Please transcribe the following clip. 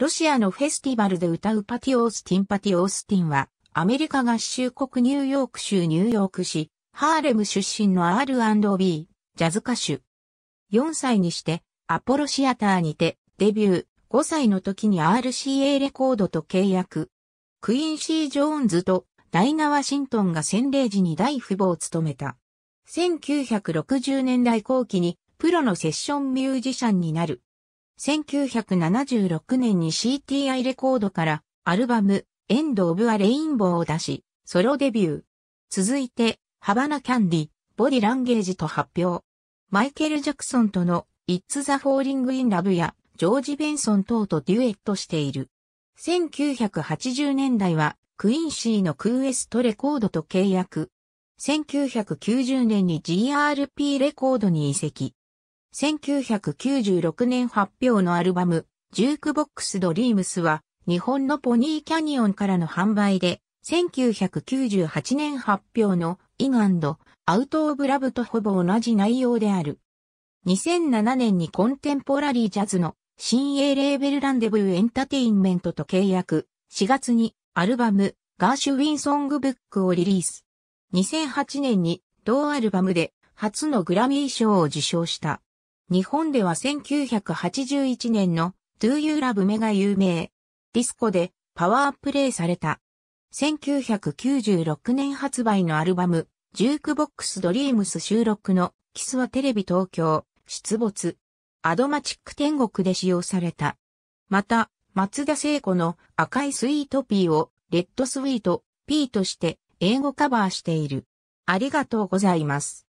ロシアのフェスティバルで歌うパティ・オースティン・パティ・オースティンは、アメリカ合衆国ニューヨーク州ニューヨーク市、ハーレム出身の R&B、ジャズ歌手。4歳にして、アポロシアターにて、デビュー、5歳の時に RCA レコードと契約。クインシー・ジョーンズとダイナ・ワシントンが洗礼時に大父母を務めた。1960年代後期にプロのセッションミュージシャンになる。1976年に CTI レコードからアルバムエンド・オブ・ア・レインボーを出し、ソロデビュー。続いて、ハバナ・キャンディ、ボディ・ランゲージと発表。マイケル・ジャクソンとの It's the Falling in Love やジョージ・ベンソン等とデュエットしている。1980年代はクインシーのクーエストレコードと契約。1990年に GRP レコードに移籍。1996年発表のアルバム、ジュークボックスドリームスは、日本のポニーキャニオンからの販売で、1998年発表のイガンド、アウトオブラブとほぼ同じ内容である。2007年にコンテンポラリージャズの新鋭レーベルランデブーエンタテインメントと契約、4月にアルバムガーシュウィンソングブックをリリース。2008年に同アルバムで初のグラミー賞を受賞した。日本では1981年の Do You Love Me が有名。ディスコでパワープレイされた。1996年発売のアルバム、ジュークボックスドリームス収録のキスはテレビ東京、出没。アドマチック天国で使用された。また、松田聖子の赤いスイートピーをレッドスイート、ピーとして英語カバーしている。ありがとうございます。